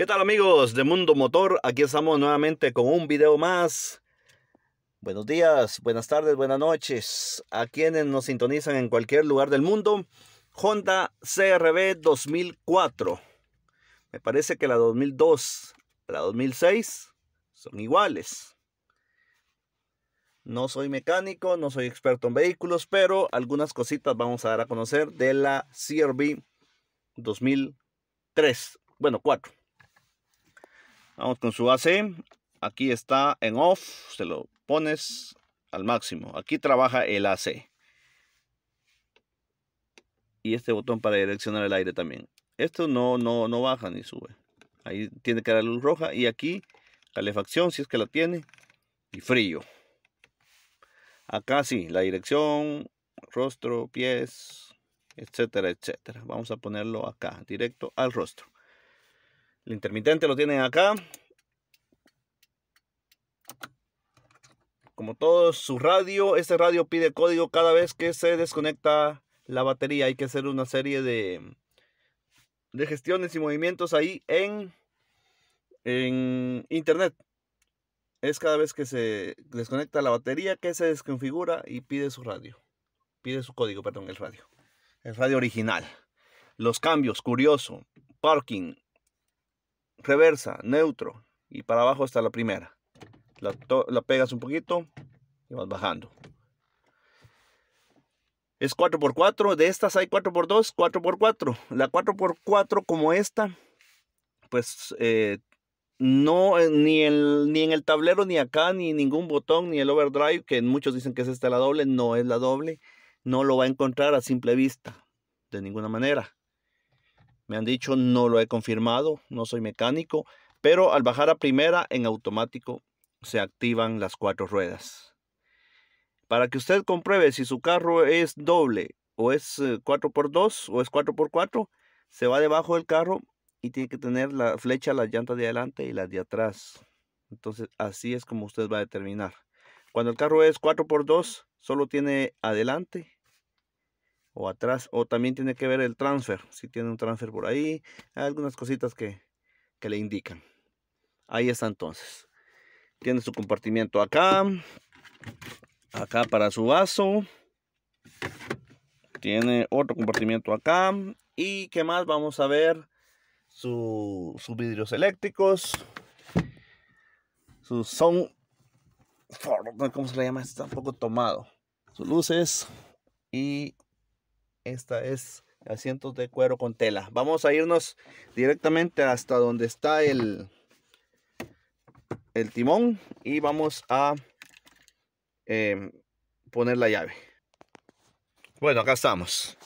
¿Qué tal amigos de Mundo Motor? Aquí estamos nuevamente con un video más. Buenos días, buenas tardes, buenas noches a quienes nos sintonizan en cualquier lugar del mundo. Honda CRB 2004. Me parece que la 2002, la 2006 son iguales. No soy mecánico, no soy experto en vehículos, pero algunas cositas vamos a dar a conocer de la CRB 2003. Bueno, 4. Vamos con su AC. Aquí está en off. Se lo pones al máximo. Aquí trabaja el AC. Y este botón para direccionar el aire también. Esto no, no, no baja ni sube. Ahí tiene que dar luz roja. Y aquí calefacción, si es que la tiene. Y frío. Acá sí, la dirección, rostro, pies, etcétera, etcétera. Vamos a ponerlo acá, directo al rostro. El intermitente lo tienen acá. Como todo su radio, este radio pide código cada vez que se desconecta la batería. Hay que hacer una serie de, gestiones y movimientos ahí en, en internet. Es cada vez que se desconecta la batería que se desconfigura y pide su radio. Pide su código, perdón, el radio. El radio original. Los cambios, curioso. Parking, reversa, neutro y para abajo está la primera. La, pegas un poquito y vas bajando. Es 4x4, de estas hay 4x2, 4x4. La 4x4 como esta, pues eh, no eh, ni, ni en el tablero, ni acá, ni ningún botón, ni el overdrive, que muchos dicen que es esta la doble, no es la doble. No lo va a encontrar a simple vista, de ninguna manera. Me han dicho, no lo he confirmado, no soy mecánico, pero al bajar a primera en automático se activan las cuatro ruedas. Para que usted compruebe si su carro es doble o es 4x2 eh, o es 4x4, se va debajo del carro y tiene que tener la flecha, las llantas de adelante y las de atrás. Entonces así es como usted va a determinar. Cuando el carro es 4x2, solo tiene adelante o atrás o también tiene que ver el transfer si tiene un transfer por ahí hay algunas cositas que, le indican ahí está entonces tiene su compartimiento acá acá para su vaso tiene otro compartimiento acá y qué más vamos a ver sus vidrios eléctricos Sus son ¿cómo se le llama? está un poco tomado sus luces y esta es asientos de cuero con tela. Vamos a irnos directamente hasta donde está el, timón y vamos a em, poner la llave. Bueno, acá estamos.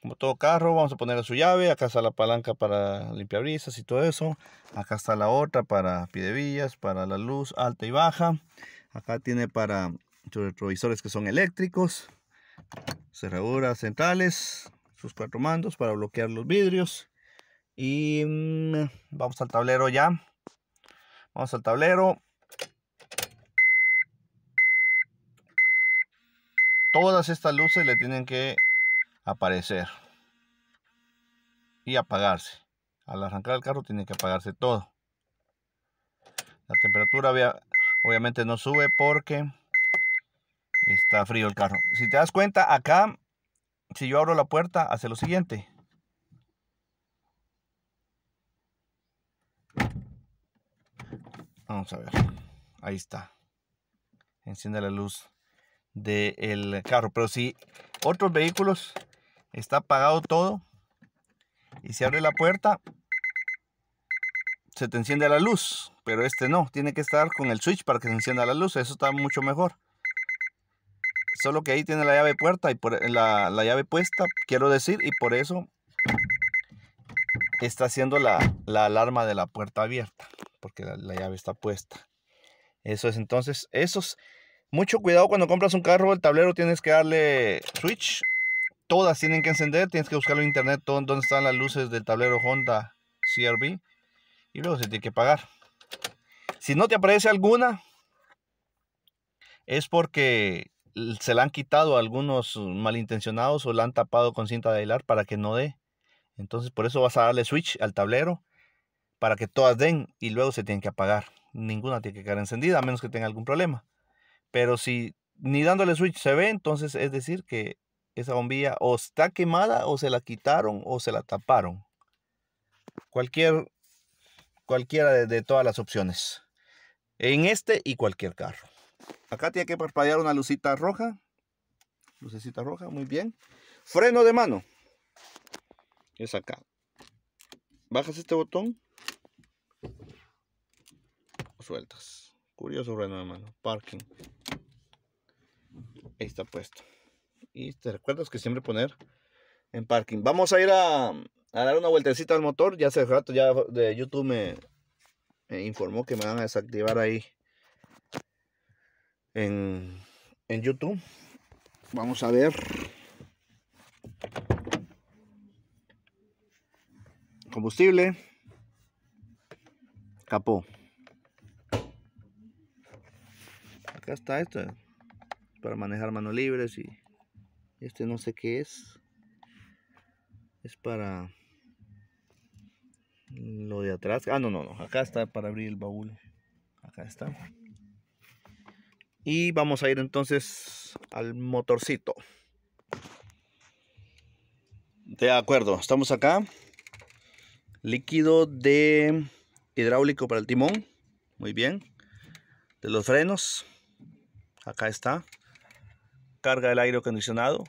Como todo carro, vamos a poner su llave. Acá está la palanca para limpiabrisas y todo eso. Acá está la otra para pidevillas, para la luz alta y baja. Acá tiene para los retrovisores que son eléctricos cerraduras centrales, sus cuatro mandos para bloquear los vidrios. Y mm, vamos al tablero ya. Vamos al tablero. Todas estas luces le tienen que aparecer y apagarse. Al arrancar el carro tiene que apagarse todo. La temperatura obviamente no sube porque Está frío el carro. Si te das cuenta, acá, si yo abro la puerta, hace lo siguiente. Vamos a ver. Ahí está. Enciende la luz del carro. Pero si otros vehículos está apagado todo y se abre la puerta, se te enciende la luz. Pero este no. Tiene que estar con el switch para que se encienda la luz. Eso está mucho mejor. Solo que ahí tiene la llave puerta y por la, llave puesta, quiero decir, y por eso está haciendo la, alarma de la puerta abierta, porque la, llave está puesta. Eso es entonces, esos. Mucho cuidado cuando compras un carro, el tablero tienes que darle switch. Todas tienen que encender, tienes que buscarlo en internet donde están las luces del tablero Honda CRV y luego se tiene que pagar. Si no te aparece alguna, es porque se la han quitado algunos uh, malintencionados o la han tapado con cinta de hilar para que no dé. Entonces por eso vas a darle switch al tablero para que todas den y luego se tienen que apagar. Ninguna tiene que quedar encendida a menos que tenga algún problema. Pero si ni dándole switch se ve, entonces es decir que esa bombilla o está quemada o se la quitaron o se la taparon. Cualquier, cualquiera de todas las opciones. En este y cualquier carro. Acá tiene que parpadear una lucita roja. Lucecita roja, muy bien. Freno de mano. Es acá. Bajas este botón. Sueltas. Curioso freno de mano. Parking. Ahí está puesto. Y te recuerdas que siempre poner en parking. Vamos a ir a, dar una vueltecita al motor. Ya hace rato ya de YouTube me, me informó que me van a desactivar ahí en, YouTube. Vamos a ver. Combustible. Capó. Acá está esto. Eh, para manejar manos libres y este no sé qué es. Es para lo de atrás. Ah, no, no, no. Acá está para abrir el baúl. Acá está y vamos a ir entonces al motorcito de acuerdo estamos acá líquido de hidráulico para el timón muy bien de los frenos acá está carga del aire acondicionado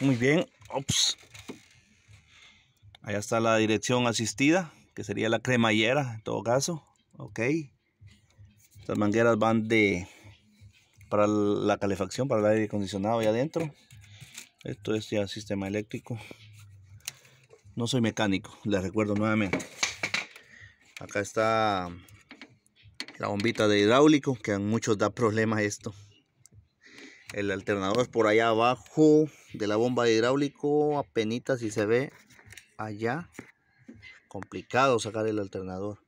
muy bien Ops. allá está la dirección asistida que sería la cremallera en todo caso ok las mangueras van de para la calefacción, para el aire acondicionado Allá adentro. Esto es ya sistema eléctrico. No soy mecánico, les recuerdo nuevamente. Acá está la bombita de hidráulico, que a muchos da problemas esto. El alternador por allá abajo de la bomba de hidráulico, apenas si se ve allá. Complicado sacar el alternador.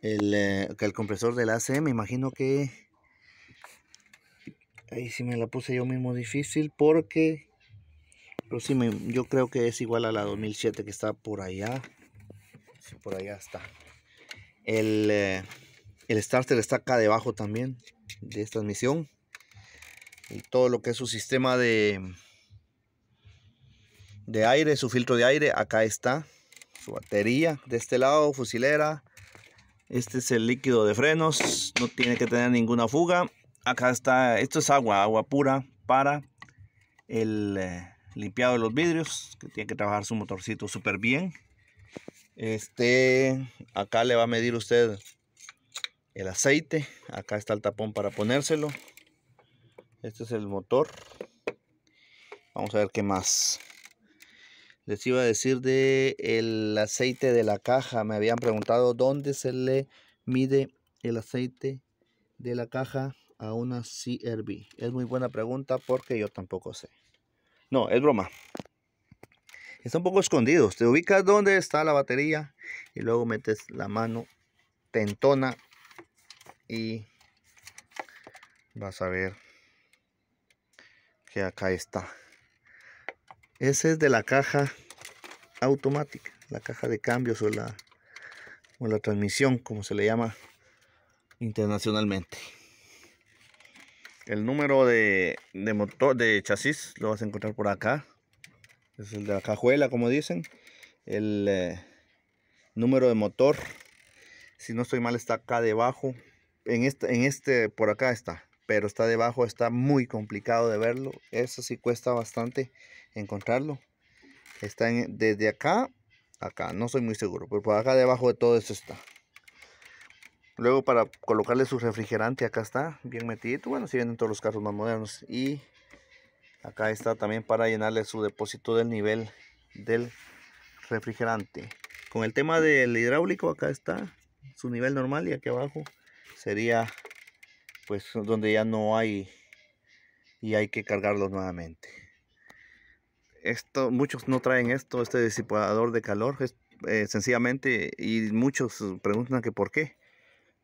El, eh, el compresor del AC, me imagino que Ahí sí me la puse yo mismo difícil porque... Pero sí, yo creo que es igual a la 2007 que está por allá. por allá está. Eh, el, starter está acá debajo también de esta transmisión. Y todo lo que es su sistema de, de aire, su filtro de aire, acá está. Su batería de este lado, fusilera. Este es el líquido de frenos, no tiene que tener ninguna fuga acá está, esto es agua, agua pura para el eh, limpiado de los vidrios, que tiene que trabajar su motorcito súper bien. Este, acá le va a medir usted el aceite, acá está el tapón para ponérselo. Este es el motor. Vamos a ver qué más. Les iba a decir de el aceite de la caja. Me habían preguntado dónde se le mide el aceite de la caja a una CRB? Es muy buena pregunta porque yo tampoco sé. No, es broma. Está un poco escondido. Te ubicas dónde está la batería y luego metes la mano, tentona y vas a ver que acá está. Ese es de la caja automática, la caja de cambios o la, o la transmisión, como se le llama internacionalmente. El número de, motor, de chasis lo vas a encontrar por acá. Es el de la cajuela, como dicen. El eh, número de motor. Si no estoy mal, está acá debajo. En este, en este, por acá está. Pero está debajo, está muy complicado de verlo. Eso sí cuesta bastante encontrarlo. Está en, desde acá, acá. No soy muy seguro. Pero por acá debajo de todo eso está. Luego para colocarle su refrigerante, acá está, bien metido, Bueno, si vienen todos los carros más modernos. Y acá está también para llenarle su depósito del nivel del refrigerante. Con el tema del hidráulico, acá está su nivel normal y aquí abajo sería pues donde ya no hay y hay que cargarlo nuevamente. Esto, muchos no traen esto, este disipador de calor, eh, sencillamente, y muchos preguntan que por qué.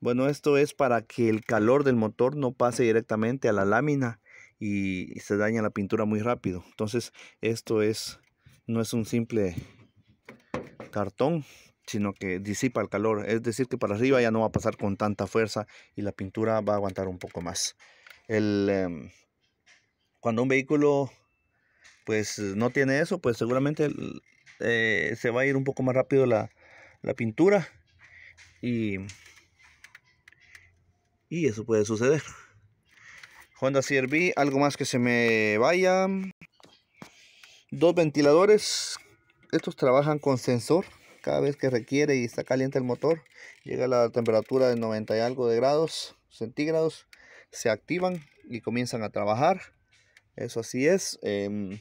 Bueno, esto es para que el calor del motor no pase directamente a la lámina y se daña la pintura muy rápido. Entonces, esto es no es un simple cartón, sino que disipa el calor. Es decir, que para arriba ya no va a pasar con tanta fuerza y la pintura va a aguantar un poco más. Em, cuando un vehículo pues no tiene eso, pues seguramente eh, se va a ir un poco más rápido la, la pintura y y eso puede suceder. Honda CRV, algo más que se me vaya. Dos ventiladores. Estos trabajan con sensor. Cada vez que requiere y está caliente el motor, llega a la temperatura de 90 y algo de grados centígrados. Se activan y comienzan a trabajar. Eso así es. Em,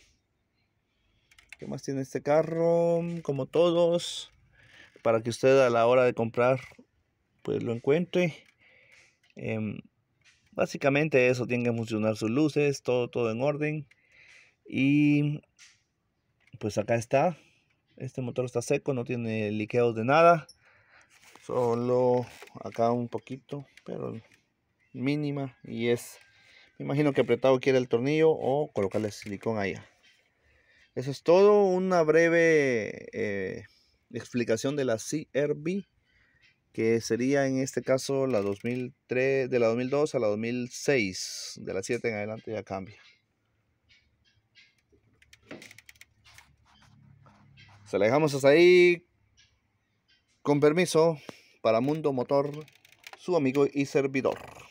¿Qué más tiene este carro? Como todos. Para que usted a la hora de comprar, pues lo encuentre. Em, básicamente eso tiene que funcionar sus luces, todo, todo en orden. Y pues acá está. Este motor está seco, no tiene liqueos de nada. Solo acá un poquito, pero mínima. Y es, me imagino que apretado quiere el tornillo o colocarle silicón allá. Eso es todo, una breve eh, explicación de la CRB que sería en este caso la 2003, de la 2002 a la 2006, de la 7 en adelante ya cambia. Se la dejamos hasta ahí. Con permiso, para Mundo Motor, su amigo y servidor.